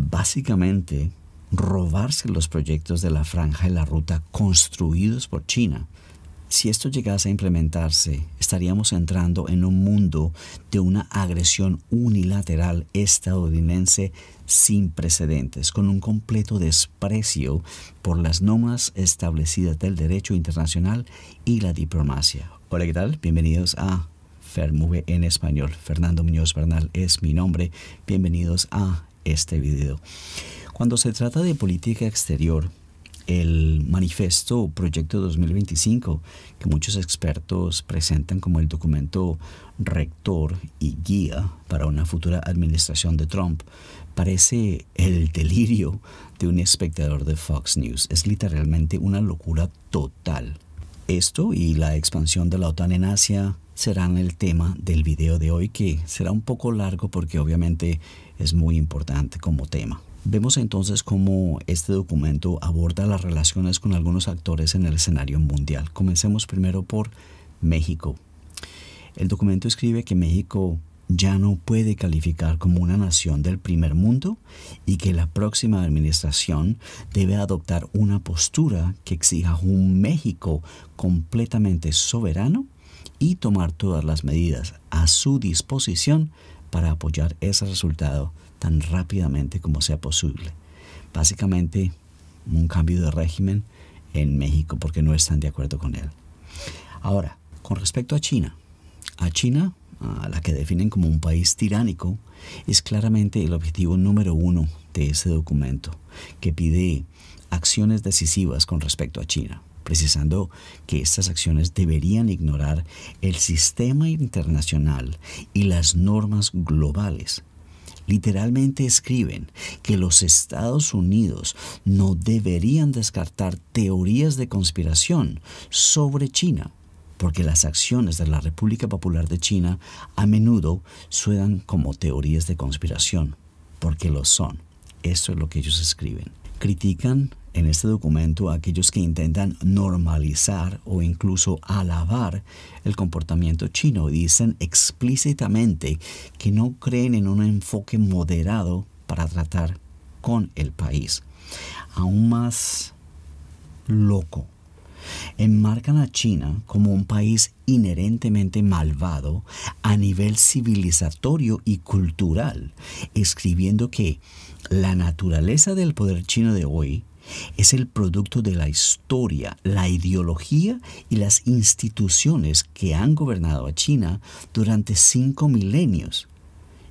básicamente robarse los proyectos de la franja y la ruta construidos por China. Si esto llegase a implementarse, estaríamos entrando en un mundo de una agresión unilateral estadounidense sin precedentes, con un completo desprecio por las normas establecidas del derecho internacional y la diplomacia. Hola, ¿qué tal? Bienvenidos a Fermove en español. Fernando Muñoz Bernal es mi nombre. Bienvenidos a este video. Cuando se trata de política exterior, el manifesto Proyecto 2025, que muchos expertos presentan como el documento rector y guía para una futura administración de Trump, parece el delirio de un espectador de Fox News. Es literalmente una locura total. Esto y la expansión de la OTAN en Asia, serán el tema del video de hoy que será un poco largo porque obviamente es muy importante como tema. Vemos entonces cómo este documento aborda las relaciones con algunos actores en el escenario mundial. Comencemos primero por México. El documento escribe que México ya no puede calificar como una nación del primer mundo y que la próxima administración debe adoptar una postura que exija un México completamente soberano y tomar todas las medidas a su disposición para apoyar ese resultado tan rápidamente como sea posible. Básicamente, un cambio de régimen en México porque no están de acuerdo con él. Ahora, con respecto a China, a China, a la que definen como un país tiránico, es claramente el objetivo número uno de ese documento que pide acciones decisivas con respecto a China precisando que estas acciones deberían ignorar el sistema internacional y las normas globales. Literalmente escriben que los Estados Unidos no deberían descartar teorías de conspiración sobre China, porque las acciones de la República Popular de China a menudo suenan como teorías de conspiración, porque lo son. Eso es lo que ellos escriben. Critican en este documento aquellos que intentan normalizar o incluso alabar el comportamiento chino. Dicen explícitamente que no creen en un enfoque moderado para tratar con el país. Aún más loco. Enmarcan a China como un país inherentemente malvado a nivel civilizatorio y cultural, escribiendo que la naturaleza del poder chino de hoy es el producto de la historia, la ideología y las instituciones que han gobernado a China durante cinco milenios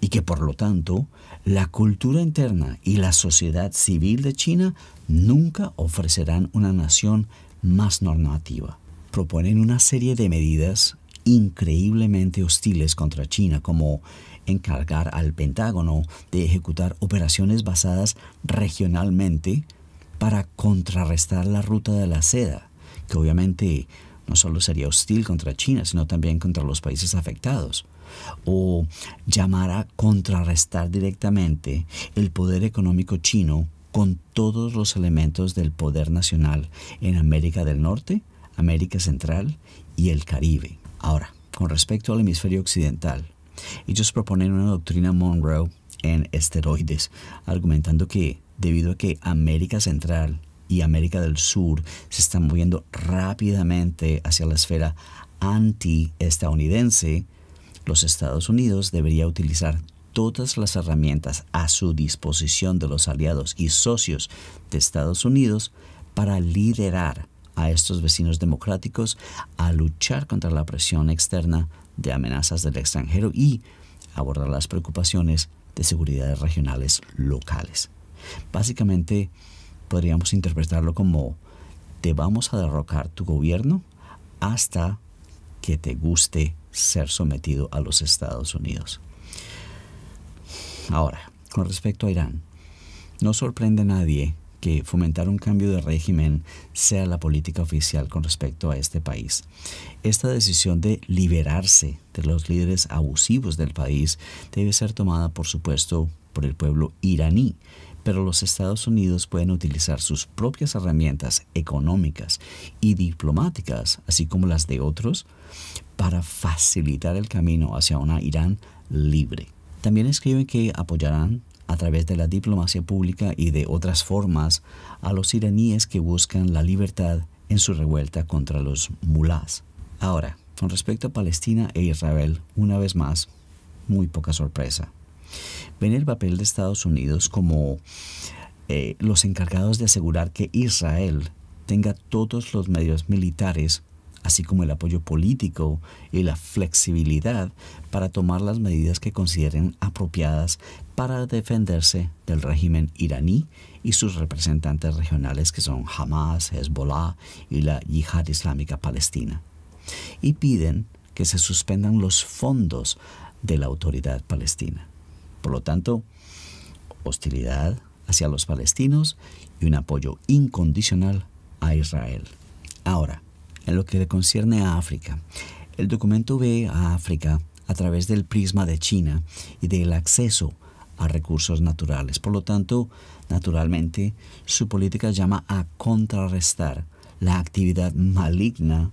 y que por lo tanto la cultura interna y la sociedad civil de China nunca ofrecerán una nación más normativa. Proponen una serie de medidas increíblemente hostiles contra China, como encargar al Pentágono de ejecutar operaciones basadas regionalmente para contrarrestar la ruta de la seda, que obviamente no solo sería hostil contra China, sino también contra los países afectados, o llamar a contrarrestar directamente el poder económico chino con todos los elementos del poder nacional en América del Norte, América Central y el Caribe. Ahora, con respecto al hemisferio occidental, ellos proponen una doctrina Monroe en esteroides, argumentando que debido a que América Central y América del Sur se están moviendo rápidamente hacia la esfera anti-estadounidense, los Estados Unidos debería utilizar todas las herramientas a su disposición de los aliados y socios de Estados Unidos para liderar a estos vecinos democráticos a luchar contra la presión externa de amenazas del extranjero y abordar las preocupaciones de seguridades regionales locales. Básicamente podríamos interpretarlo como te vamos a derrocar tu gobierno hasta que te guste ser sometido a los Estados Unidos. Ahora, con respecto a Irán, no sorprende a nadie que fomentar un cambio de régimen sea la política oficial con respecto a este país. Esta decisión de liberarse de los líderes abusivos del país debe ser tomada, por supuesto, por el pueblo iraní, pero los Estados Unidos pueden utilizar sus propias herramientas económicas y diplomáticas, así como las de otros, para facilitar el camino hacia una Irán libre. También escriben que apoyarán a través de la diplomacia pública y de otras formas a los iraníes que buscan la libertad en su revuelta contra los mulás. Ahora, con respecto a Palestina e Israel, una vez más, muy poca sorpresa ven el papel de Estados Unidos como eh, los encargados de asegurar que Israel tenga todos los medios militares, así como el apoyo político y la flexibilidad para tomar las medidas que consideren apropiadas para defenderse del régimen iraní y sus representantes regionales que son Hamas, Hezbollah y la Yihad Islámica Palestina. Y piden que se suspendan los fondos de la autoridad palestina. Por lo tanto, hostilidad hacia los palestinos y un apoyo incondicional a Israel. Ahora, en lo que le concierne a África, el documento ve a África a través del prisma de China y del acceso a recursos naturales. Por lo tanto, naturalmente, su política llama a contrarrestar la actividad maligna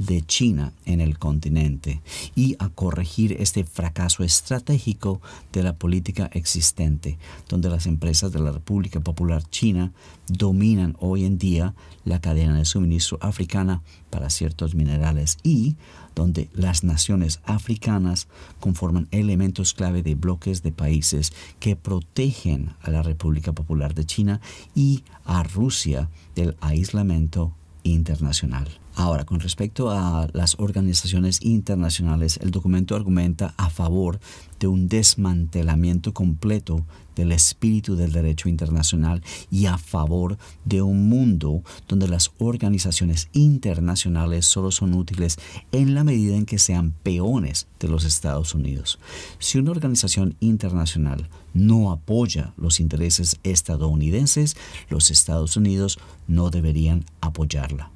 de China en el continente y a corregir este fracaso estratégico de la política existente, donde las empresas de la República Popular China dominan hoy en día la cadena de suministro africana para ciertos minerales y donde las naciones africanas conforman elementos clave de bloques de países que protegen a la República Popular de China y a Rusia del aislamiento internacional. Ahora, con respecto a las organizaciones internacionales, el documento argumenta a favor de un desmantelamiento completo del espíritu del derecho internacional y a favor de un mundo donde las organizaciones internacionales solo son útiles en la medida en que sean peones de los Estados Unidos. Si una organización internacional no apoya los intereses estadounidenses, los Estados Unidos no deberían apoyarla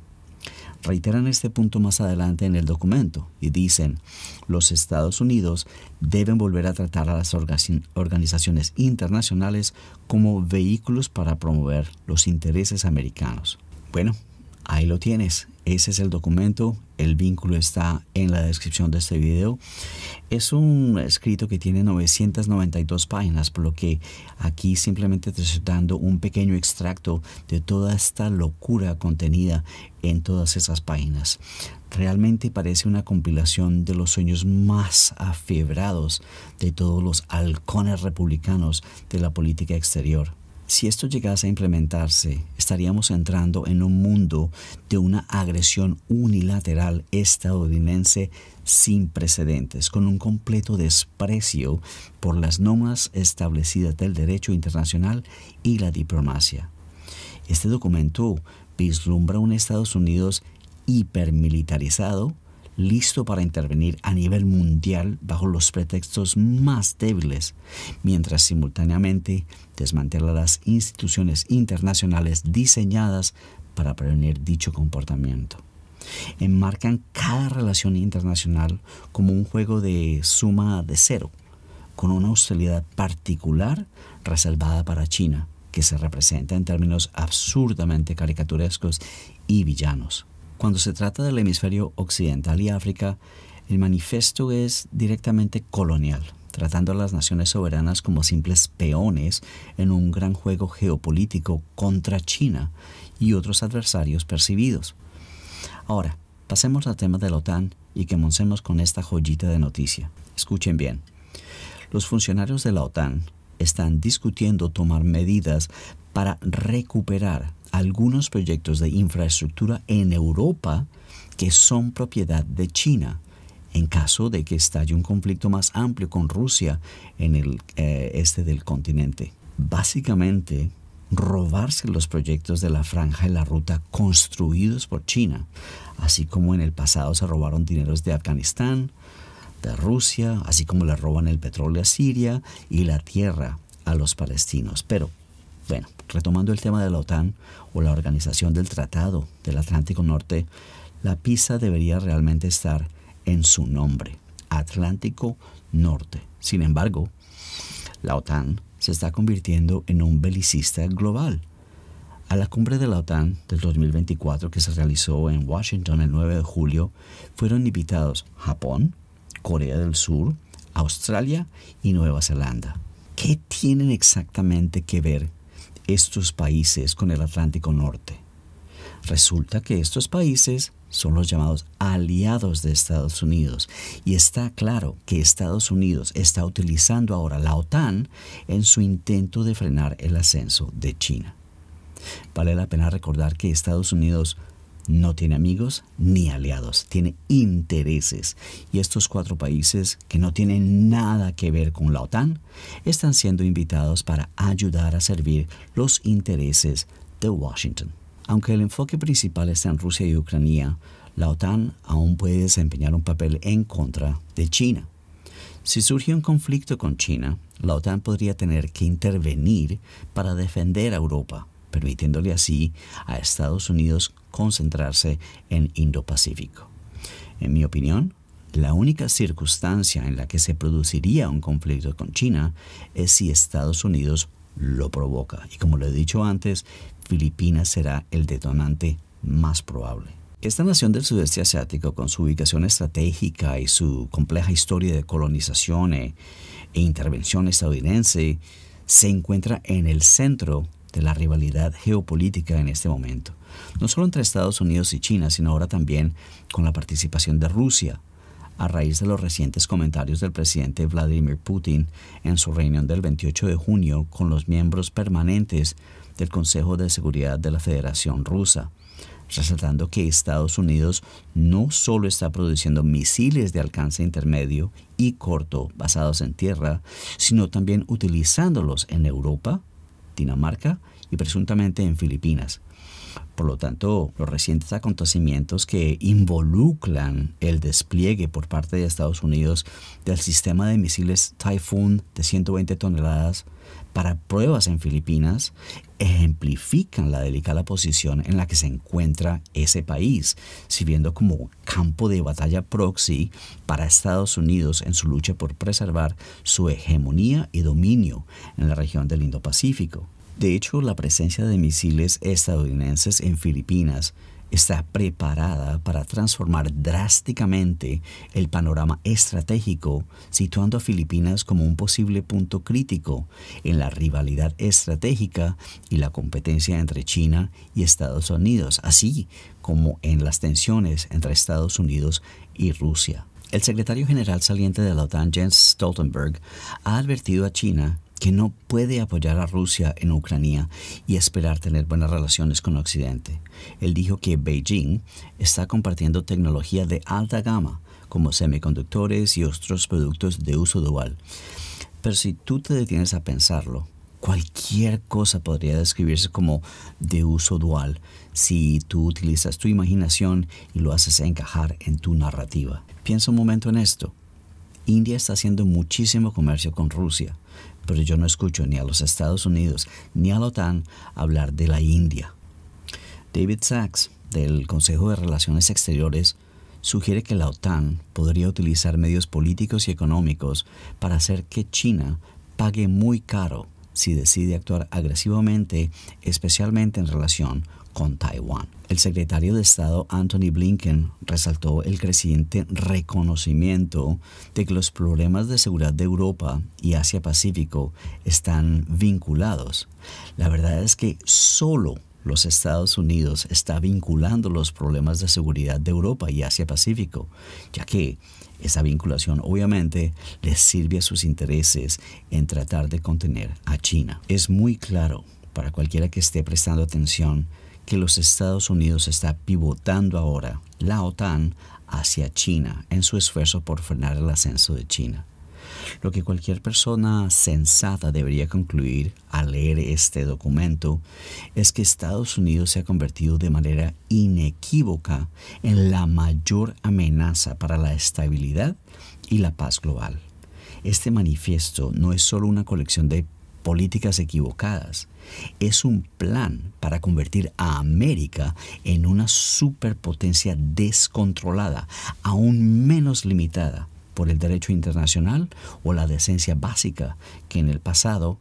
reiteran este punto más adelante en el documento y dicen, los Estados Unidos deben volver a tratar a las organizaciones internacionales como vehículos para promover los intereses americanos. Bueno, Ahí lo tienes. Ese es el documento. El vínculo está en la descripción de este video. Es un escrito que tiene 992 páginas, por lo que aquí simplemente te estoy dando un pequeño extracto de toda esta locura contenida en todas esas páginas. Realmente parece una compilación de los sueños más afiebrados de todos los halcones republicanos de la política exterior si esto llegase a implementarse, estaríamos entrando en un mundo de una agresión unilateral estadounidense sin precedentes, con un completo desprecio por las normas establecidas del derecho internacional y la diplomacia. Este documento vislumbra un Estados Unidos hipermilitarizado, listo para intervenir a nivel mundial bajo los pretextos más débiles, mientras simultáneamente desmantela las instituciones internacionales diseñadas para prevenir dicho comportamiento. Enmarcan cada relación internacional como un juego de suma de cero, con una hostilidad particular reservada para China, que se representa en términos absurdamente caricaturescos y villanos. Cuando se trata del hemisferio occidental y África, el manifiesto es directamente colonial, tratando a las naciones soberanas como simples peones en un gran juego geopolítico contra China y otros adversarios percibidos. Ahora, pasemos al tema de la OTAN y que comencemos con esta joyita de noticia. Escuchen bien. Los funcionarios de la OTAN están discutiendo tomar medidas para recuperar algunos proyectos de infraestructura en Europa que son propiedad de China. En caso de que estalle un conflicto más amplio con Rusia en el eh, este del continente. Básicamente, robarse los proyectos de la franja y la ruta construidos por China, así como en el pasado se robaron dineros de Afganistán, de Rusia, así como le roban el petróleo a Siria y la tierra a los palestinos. Pero bueno, retomando el tema de la OTAN o la organización del Tratado del Atlántico Norte, la PISA debería realmente estar en su nombre, Atlántico Norte. Sin embargo, la OTAN se está convirtiendo en un belicista global. A la cumbre de la OTAN del 2024 que se realizó en Washington el 9 de julio, fueron invitados Japón, Corea del Sur, Australia y Nueva Zelanda. ¿Qué tienen exactamente que ver estos países con el Atlántico Norte. Resulta que estos países son los llamados aliados de Estados Unidos. Y está claro que Estados Unidos está utilizando ahora la OTAN en su intento de frenar el ascenso de China. Vale la pena recordar que Estados Unidos no tiene amigos ni aliados, tiene intereses. Y estos cuatro países que no tienen nada que ver con la OTAN están siendo invitados para ayudar a servir los intereses de Washington. Aunque el enfoque principal está en Rusia y Ucrania, la OTAN aún puede desempeñar un papel en contra de China. Si surge un conflicto con China, la OTAN podría tener que intervenir para defender a Europa permitiéndole así a Estados Unidos concentrarse en Indo-Pacífico. En mi opinión, la única circunstancia en la que se produciría un conflicto con China es si Estados Unidos lo provoca. Y como lo he dicho antes, Filipinas será el detonante más probable. Esta nación del sudeste asiático, con su ubicación estratégica y su compleja historia de colonización e, e intervención estadounidense, se encuentra en el centro de la rivalidad geopolítica en este momento, no solo entre Estados Unidos y China, sino ahora también con la participación de Rusia, a raíz de los recientes comentarios del presidente Vladimir Putin en su reunión del 28 de junio con los miembros permanentes del Consejo de Seguridad de la Federación Rusa, resaltando que Estados Unidos no solo está produciendo misiles de alcance intermedio y corto basados en tierra, sino también utilizándolos en Europa, Dinamarca y presuntamente en Filipinas. Por lo tanto, los recientes acontecimientos que involucran el despliegue por parte de Estados Unidos del sistema de misiles Typhoon de 120 toneladas para pruebas en Filipinas ejemplifican la delicada posición en la que se encuentra ese país, sirviendo como campo de batalla proxy para Estados Unidos en su lucha por preservar su hegemonía y dominio en la región del Indo-Pacífico. De hecho, la presencia de misiles estadounidenses en Filipinas está preparada para transformar drásticamente el panorama estratégico, situando a Filipinas como un posible punto crítico en la rivalidad estratégica y la competencia entre China y Estados Unidos, así como en las tensiones entre Estados Unidos y Rusia. El secretario general saliente de la OTAN, Jens Stoltenberg, ha advertido a China que no puede apoyar a Rusia en Ucrania y esperar tener buenas relaciones con Occidente. Él dijo que Beijing está compartiendo tecnología de alta gama, como semiconductores y otros productos de uso dual. Pero si tú te detienes a pensarlo, cualquier cosa podría describirse como de uso dual si tú utilizas tu imaginación y lo haces encajar en tu narrativa. Piensa un momento en esto. India está haciendo muchísimo comercio con Rusia, pero yo no escucho ni a los Estados Unidos ni a la OTAN hablar de la India. David Sachs, del Consejo de Relaciones Exteriores, sugiere que la OTAN podría utilizar medios políticos y económicos para hacer que China pague muy caro si decide actuar agresivamente, especialmente en relación con Taiwán. El secretario de Estado Anthony Blinken resaltó el creciente reconocimiento de que los problemas de seguridad de Europa y Asia-Pacífico están vinculados. La verdad es que solo los Estados Unidos está vinculando los problemas de seguridad de Europa y Asia-Pacífico, ya que esa vinculación obviamente les sirve a sus intereses en tratar de contener a China. Es muy claro para cualquiera que esté prestando atención que los Estados Unidos está pivotando ahora la OTAN hacia China en su esfuerzo por frenar el ascenso de China. Lo que cualquier persona sensata debería concluir al leer este documento es que Estados Unidos se ha convertido de manera inequívoca en la mayor amenaza para la estabilidad y la paz global. Este manifiesto no es solo una colección de políticas equivocadas. Es un plan para convertir a América en una superpotencia descontrolada, aún menos limitada por el derecho internacional o la decencia básica que en el pasado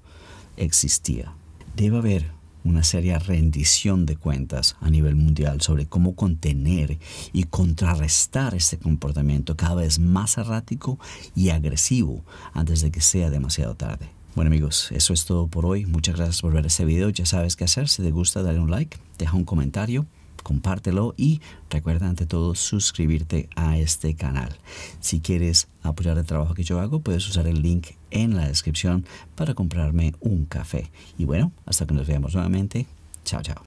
existía. Debe haber una seria rendición de cuentas a nivel mundial sobre cómo contener y contrarrestar este comportamiento cada vez más errático y agresivo antes de que sea demasiado tarde. Bueno amigos, eso es todo por hoy. Muchas gracias por ver este video. Ya sabes qué hacer. Si te gusta, dale un like, deja un comentario compártelo y recuerda ante todo suscribirte a este canal. Si quieres apoyar el trabajo que yo hago, puedes usar el link en la descripción para comprarme un café. Y bueno, hasta que nos veamos nuevamente. Chao, chao.